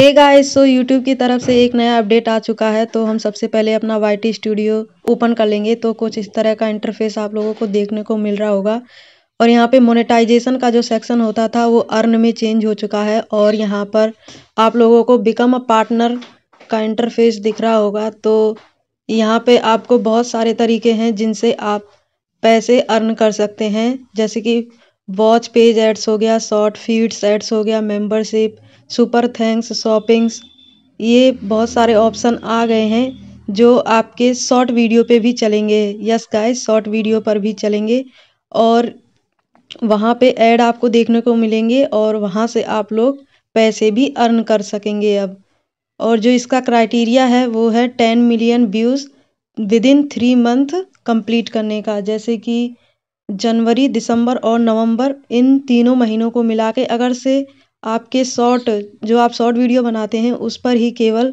hey guys so YouTube की तरफ से एक नया अपडेट आ चुका है तो हम सबसे पहले अपना वाई स्टूडियो ओपन कर लेंगे तो कुछ इस तरह का इंटरफेस आप लोगों को देखने को मिल रहा होगा और यहाँ पे मोनेटाइजेशन का जो सेक्शन होता था वो अर्न में चेंज हो चुका है और यहाँ पर आप लोगों को बिकम अ पार्टनर का इंटरफेस दिख रहा होगा तो यहाँ पर आपको बहुत सारे तरीके हैं जिनसे आप पैसे अर्न कर सकते हैं जैसे कि वॉच पेज एड्स हो गया शॉर्ट फीड्स एड्स हो गया मेंबरशिप सुपर थैंक्स शॉपिंग्स ये बहुत सारे ऑप्शन आ गए हैं जो आपके शॉर्ट वीडियो पे भी चलेंगे यस गाइस शॉर्ट वीडियो पर भी चलेंगे और वहाँ पे ऐड आपको देखने को मिलेंगे और वहाँ से आप लोग पैसे भी अर्न कर सकेंगे अब और जो इसका क्राइटेरिया है वो है ten million views within three month complete करने का जैसे कि जनवरी दिसंबर और नवंबर इन तीनों महीनों को मिला के अगर से आपके शॉर्ट जो आप शॉर्ट वीडियो बनाते हैं उस पर ही केवल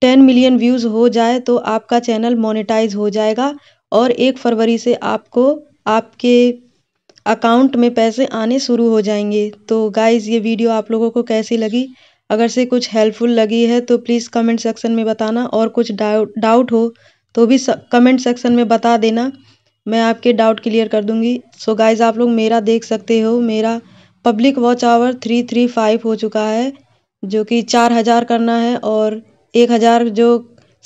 टेन मिलियन व्यूज़ हो जाए तो आपका चैनल मोनेटाइज हो जाएगा और एक फरवरी से आपको आपके अकाउंट में पैसे आने शुरू हो जाएंगे तो गाइज़ ये वीडियो आप लोगों को कैसी लगी अगर से कुछ हेल्पफुल लगी है तो प्लीज़ कमेंट सेक्शन में बताना और कुछ डाउट डाउट हो तो भी कमेंट सेक्शन में बता देना मैं आपके डाउट क्लियर कर दूंगी सो so गाइज आप लोग मेरा देख सकते हो मेरा public watch hour three three five हो चुका है जो कि चार हज़ार करना है और एक हज़ार जो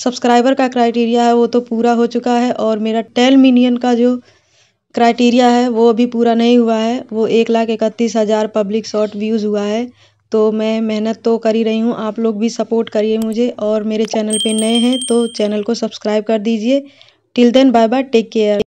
सब्सक्राइबर का क्राइटेरिया है वो तो पूरा हो चुका है और मेरा टेन मिलियन का जो क्राइटेरिया है वो अभी पूरा नहीं हुआ है वो एक लाख इकतीस हज़ार पब्लिक शॉर्ट व्यूज़ हुआ है तो मैं मेहनत तो कर ही रही हूँ आप लोग भी सपोर्ट करिए मुझे और मेरे चैनल पे नए हैं तो चैनल को सब्सक्राइब कर दीजिए till then bye bye take care